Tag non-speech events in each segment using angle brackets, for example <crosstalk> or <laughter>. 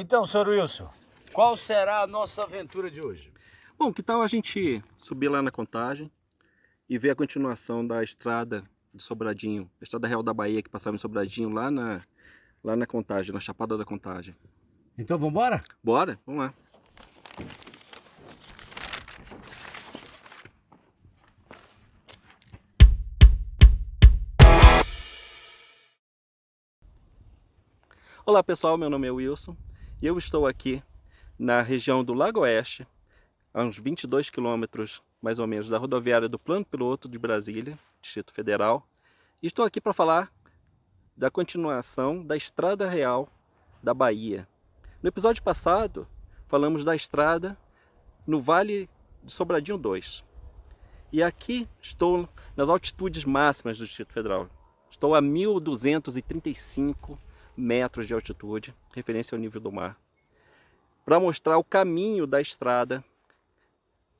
Então, senhor Wilson, qual será a nossa aventura de hoje? Bom, que tal a gente subir lá na contagem e ver a continuação da estrada de Sobradinho, a estrada real da Bahia que passava em Sobradinho lá na, lá na contagem, na Chapada da Contagem. Então vamos embora? Bora, vamos lá. Olá pessoal, meu nome é Wilson, eu estou aqui na região do Lago Oeste, a uns 22 quilômetros mais ou menos da rodoviária do Plano Piloto de Brasília, Distrito Federal. E estou aqui para falar da continuação da Estrada Real da Bahia. No episódio passado, falamos da estrada no Vale de Sobradinho 2. E aqui estou nas altitudes máximas do Distrito Federal. Estou a 1235 metros de altitude, referência ao nível do mar, para mostrar o caminho da estrada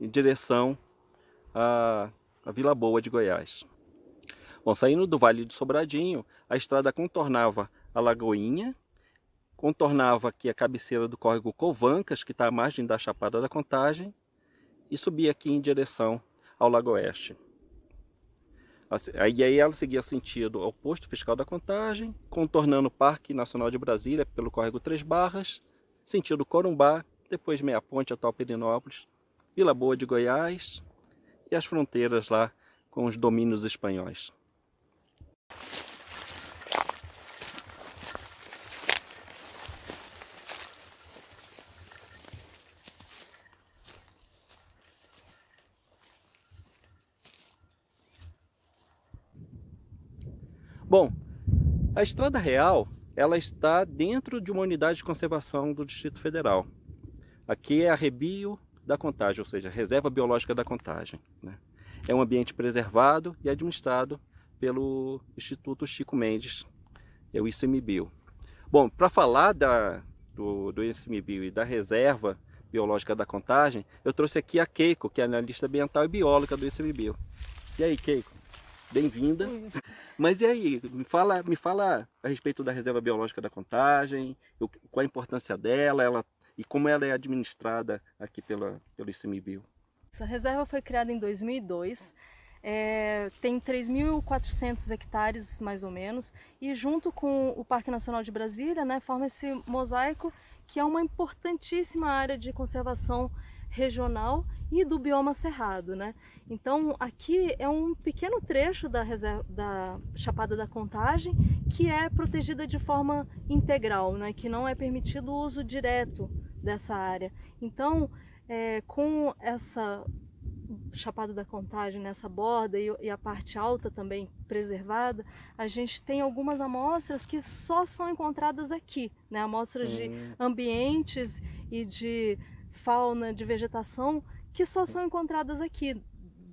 em direção à, à Vila Boa de Goiás. Bom, saindo do Vale do Sobradinho, a estrada contornava a Lagoinha, contornava aqui a cabeceira do córrego Covancas, que está à margem da Chapada da Contagem, e subia aqui em direção ao Lago Oeste. E aí ela seguia sentido oposto fiscal da contagem, contornando o Parque Nacional de Brasília pelo córrego Três Barras, sentido Corumbá, depois Meia Ponte, atual Pirinópolis, Vila Boa de Goiás e as fronteiras lá com os domínios espanhóis. Bom, a Estrada Real ela está dentro de uma unidade de conservação do Distrito Federal. Aqui é a Rebio da contagem, ou seja, reserva biológica da contagem. Né? É um ambiente preservado e administrado pelo Instituto Chico Mendes, é o ICMBio. Bom, para falar da, do, do ICMBio e da reserva biológica da contagem, eu trouxe aqui a Keiko, que é analista ambiental e bióloga do ICMBio. E aí, Keiko? bem-vinda. Mas e aí, me fala, me fala a respeito da reserva biológica da contagem, qual a importância dela, ela e como ela é administrada aqui pela, pelo ICMBio. Essa reserva foi criada em 2002, é, tem 3.400 hectares mais ou menos, e junto com o Parque Nacional de Brasília, né, forma esse mosaico que é uma importantíssima área de conservação regional e do bioma cerrado, né? Então aqui é um pequeno trecho da, reserva, da Chapada da Contagem que é protegida de forma integral, né? Que não é permitido o uso direto dessa área. Então é, com essa Chapada da Contagem nessa borda e, e, a parte alta também preservada, a gente tem algumas amostras que só são encontradas aqui, né? Amostras hum. de ambientes e de fauna, de vegetação que só são encontradas aqui,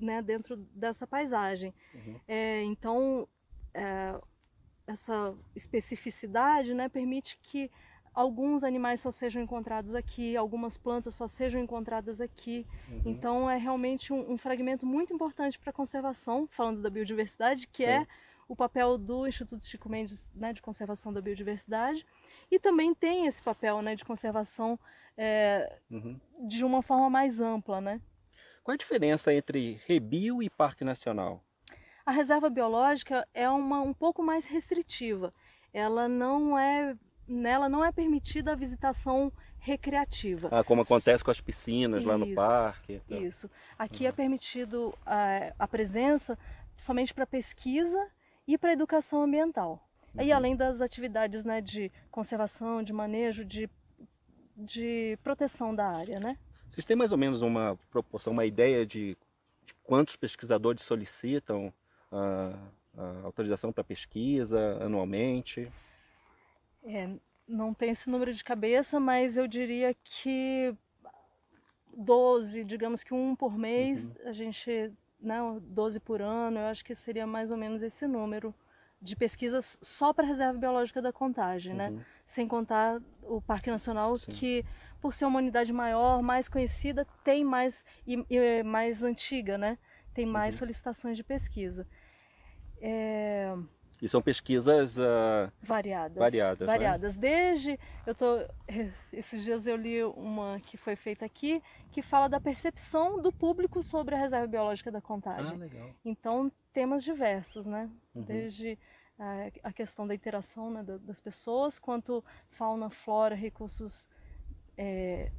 né, dentro dessa paisagem. Uhum. É, então, é, essa especificidade né, permite que alguns animais só sejam encontrados aqui, algumas plantas só sejam encontradas aqui. Uhum. Então é realmente um, um fragmento muito importante para a conservação, falando da biodiversidade, que é Sim. é o papel do Instituto Chico Mendes né, de Conservação da Biodiversidade e também tem esse papel né, de conservação é, uhum. de uma forma mais ampla. Né? Qual a diferença entre rebio e parque nacional? A reserva biológica é uma um pouco mais restritiva. Ela não é nela não é permitida a visitação recreativa. Ah, como acontece com as piscinas isso, lá no parque. Então. Isso. Aqui uhum. é permitido a, eh, a presença somente para pesquisa e para educação ambiental. Uhum. E além das atividades né, de conservação, de manejo, de, de proteção da área, né? Vocês têm mais ou menos uma proporção, uma ideia de, de quantos pesquisadores solicitam a, ah, a autorização para pesquisa anualmente? É, não tenho esse número de cabeça, mas eu diria que 12, digamos que um por mês, uhum. a gente, não, né, 12 por ano, eu acho que seria mais ou menos esse número de pesquisas só para a Reserva Biológica da Contagem, né? uhum. né? Sem contar o Parque Nacional, Sim. que por ser uma unidade maior, mais conhecida, tem mais e, e é mais antiga, né? Tem mais uhum. solicitações de pesquisa. É... E são pesquisas uh, ah, variadas, variadas, variadas. Né? Desde eu tô <laughs> esses dias eu li uma que foi feita aqui que fala da percepção do público sobre a reserva biológica da Contagem. Ah, legal. Então temas diversos, né? Uhum. Desde uh, a questão da interação né, das pessoas, quanto fauna, flora, recursos é,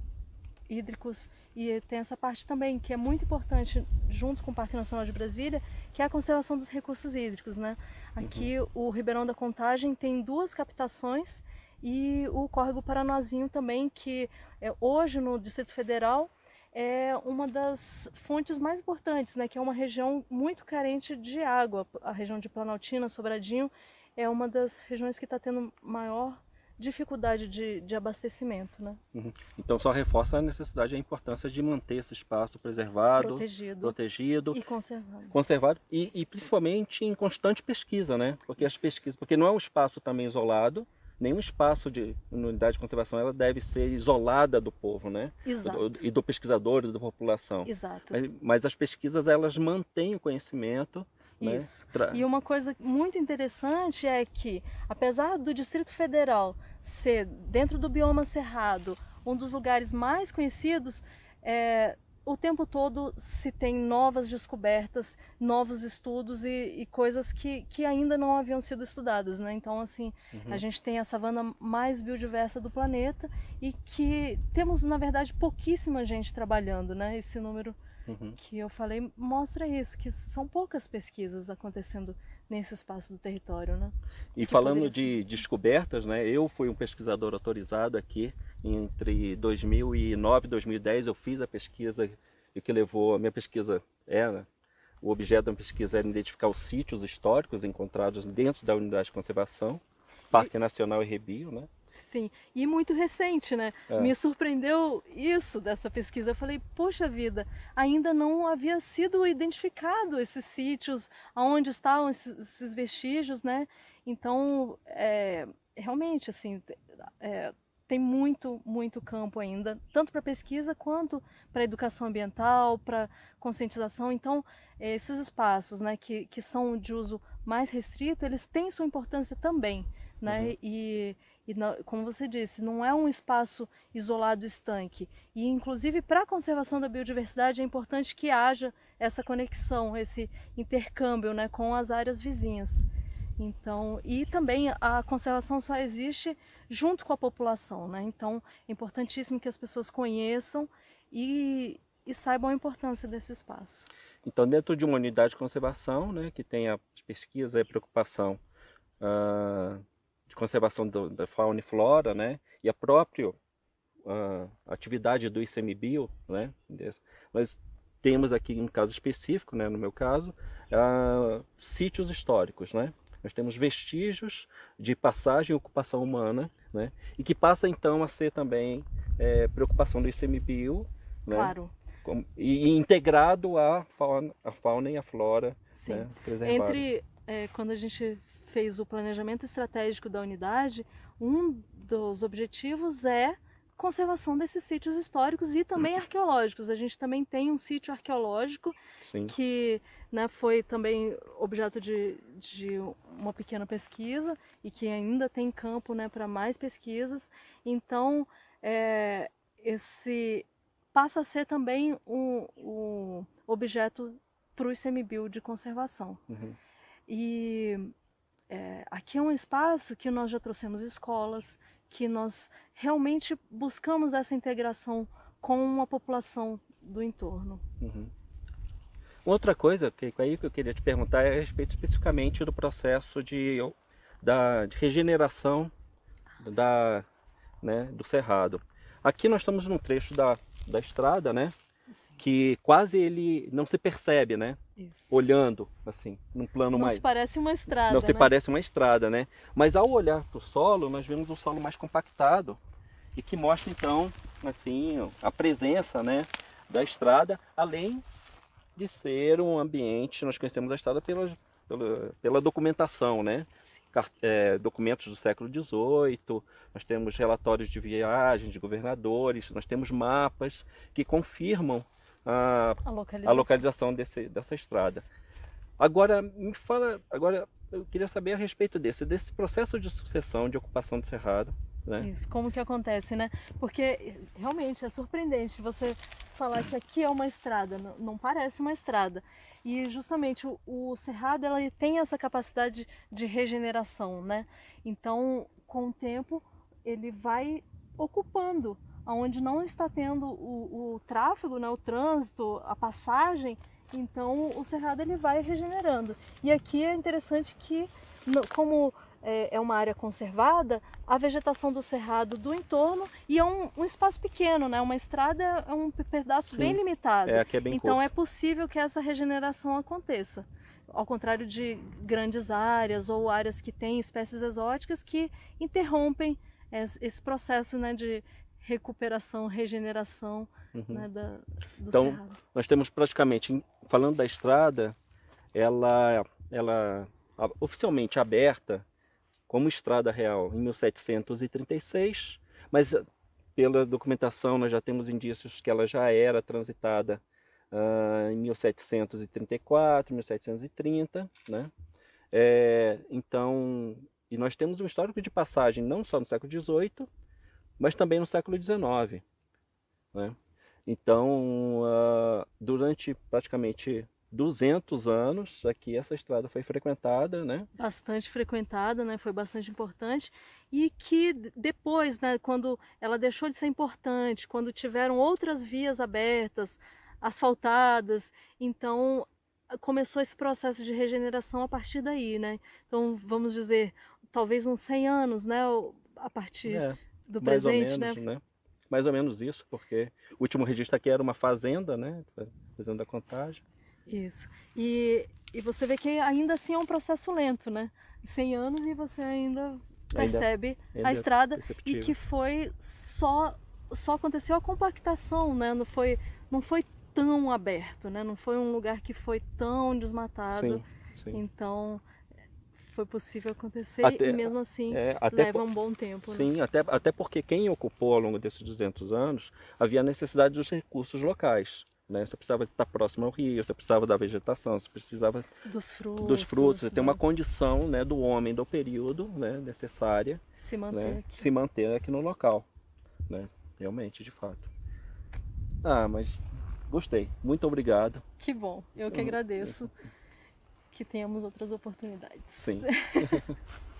hídricos e tem essa parte também que é muito importante junto com o Parque Nacional de Brasília, que é a conservação dos recursos hídricos, né? Aqui uhum. o Ribeirão da Contagem tem duas captações e o Córrego Paranozinho também, que é, hoje no Distrito Federal é uma das fontes mais importantes, né? Que é uma região muito carente de água, a região de Planaltina, Sobradinho, é uma das regiões que está tendo maior dificuldade de, de abastecimento. Né? Uhum. Então, só reforça a necessidade e a importância de manter esse espaço preservado, protegido, protegido e conservado. conservado e, e principalmente em constante pesquisa, né? porque, Isso. as pesquisas, porque não é um espaço também isolado, nenhum espaço de unidade de conservação ela deve ser isolada do povo, né? Exato. E do pesquisador, da população. Exato. Mas, mas as pesquisas elas mantêm o conhecimento né? Isso. Né? Tra... E uma coisa muito interessante é que, apesar do Distrito Federal ser, dentro do bioma cerrado, um dos lugares mais conhecidos, é, o tempo todo se tem novas descobertas, novos estudos e, e, coisas que, que ainda não haviam sido estudadas, né? Então, assim, uhum. a gente tem a savana mais biodiversa do planeta e que temos, na verdade, pouquíssima gente trabalhando, né? Esse número Uhum. Que eu falei, mostra isso, que são poucas pesquisas acontecendo nesse espaço do território, né? E que falando de descobertas, né? Eu fui um pesquisador autorizado aqui entre 2009 e 2010 eu fiz a pesquisa e que levou a minha pesquisa era o objeto da pesquisa era identificar os sítios históricos encontrados dentro da unidade de conservação, Parque e... Nacional e Rebio, né? Sim, e muito recente, né? É. Me surpreendeu isso dessa pesquisa. Eu falei, poxa vida, ainda não havia sido identificado esses sítios, aonde estavam esses, vestígios, né? Então, é, realmente, assim, é, tem muito, muito campo ainda, tanto para pesquisa quanto para educação ambiental, para conscientização. Então, esses espaços, né, que, que são de uso mais restrito, eles têm sua importância também, né? Uhum. E e não, como você disse, não é um espaço isolado estanque. E inclusive para a conservação da biodiversidade é importante que haja essa conexão, esse intercâmbio né, com as áreas vizinhas. Então, e também a conservação só existe junto com a população, né? Então, é importantíssimo que as pessoas conheçam e, e saibam a importância desse espaço. Então, dentro de uma unidade de conservação, né, que tem a pesquisas e a preocupação uh de conservação do, da fauna e flora, né? E a própria a ah, atividade do ICMBio, né? Nós temos aqui, no caso específico, né, no meu caso, ah, sítios históricos, né? Nós temos vestígios de passagem e ocupação humana, né? E que passa então a ser também é, preocupação do ICMBio, né? Claro. Como, e, integrado à fauna, à fauna e à flora né? Sim. Né, Entre é, quando a gente fez o planejamento estratégico da unidade, um dos objetivos é conservação desses sítios históricos e também arqueológicos. A gente também tem um sítio arqueológico Sim. que né, foi também objeto de, de, uma pequena pesquisa e que ainda tem campo né, para mais pesquisas. Então, é, esse passa a ser também um, um objeto para o ICMBio de conservação. Uhum. E é, aqui é um espaço que nós já trouxemos escolas, que nós realmente buscamos essa integração com a população do entorno. Uhum. Outra coisa que aí que eu queria te perguntar é a respeito especificamente do processo de, da, de regeneração da, né, do cerrado. Aqui nós estamos num trecho da, da estrada, né? Sim. Que quase ele não se percebe, né? Isso. olhando, assim, num plano não mais. Não se parece uma estrada. Não né? se parece uma estrada, né? Mas ao olhar para o solo, nós vemos um solo mais compactado e que mostra então, assim, a presença, né, da estrada, além de ser um ambiente, nós conhecemos a estrada pela, pela documentação, né? É, documentos do século XVIII, nós temos relatórios de viagens de governadores, nós temos mapas que confirmam a, a localização, a localização desse, dessa estrada. Agora, me fala, agora eu queria saber a respeito desse, desse processo de sucessão, de ocupação do Cerrado. Né? Isso, como que acontece, né? Porque eh, realmente é surpreendente você falar que aqui é uma estrada, não, parece uma estrada. E justamente o, o Cerrado ela tem essa capacidade de regeneração, né? Então, com o tempo, ele vai ocupando onde não está tendo o, o tráfego, né, o trânsito, a passagem, então o cerrado ele vai regenerando. E aqui é interessante que, como é, é uma área conservada, a vegetação do cerrado do entorno e é um, um espaço pequeno, né? Uma estrada é um pedaço Sim. bem limitado. É, aqui é bem então é curto. é possível que essa regeneração aconteça. Ao contrário de grandes áreas ou áreas que têm espécies exóticas que interrompem esse processo né, de recuperação, regeneração uhum. né, da, do Então, cerrado. nós temos praticamente, falando da estrada, ela, ela oficialmente aberta como estrada real em 1736, mas eh, pela documentação nós já temos indícios que ela já era transitada uh, em 1734, 1730, né? É, então, e nós temos um histórico de passagem não só no século XVIII, mas também no século XIX. Né? Então, uh, durante praticamente 200 anos aqui essa estrada foi frequentada, né? Bastante frequentada, né? Foi bastante importante e que depois, né, quando ela deixou de ser importante, quando tiveram outras vias abertas, asfaltadas, então começou esse processo de regeneração a partir daí, né? Então, vamos dizer, talvez uns 100 anos, né, a partir é do mais presente, ou menos, né? né? Mais ou menos isso, porque o último registro aqui era uma fazenda, né? Fazenda a contagem. Isso. E, e você vê que ainda assim é um processo lento, né? 100 anos e você ainda percebe ainda, ainda a é estrada e que foi só só aconteceu a compactação, né? Não foi não foi tão aberto, né? Não foi um lugar que foi tão desmatado. Sim, sim. Então, foi possível acontecer até, e mesmo assim é, leva por, um bom tempo. Né? Sim, até, até porque quem ocupou ao longo desses 200 anos havia a necessidade dos recursos locais. Né? Você precisava estar próximo ao rio, você precisava da vegetação, você precisava dos frutos. Dos frutos. Você tem uma né? condição né, do homem do período né, necessária se né, manter, aqui. se manter aqui no local. Né? Realmente, de fato. Ah, mas gostei. Muito obrigado. Que bom, eu que agradeço. <laughs> que tenhamos outras oportunidades. Sim. <laughs>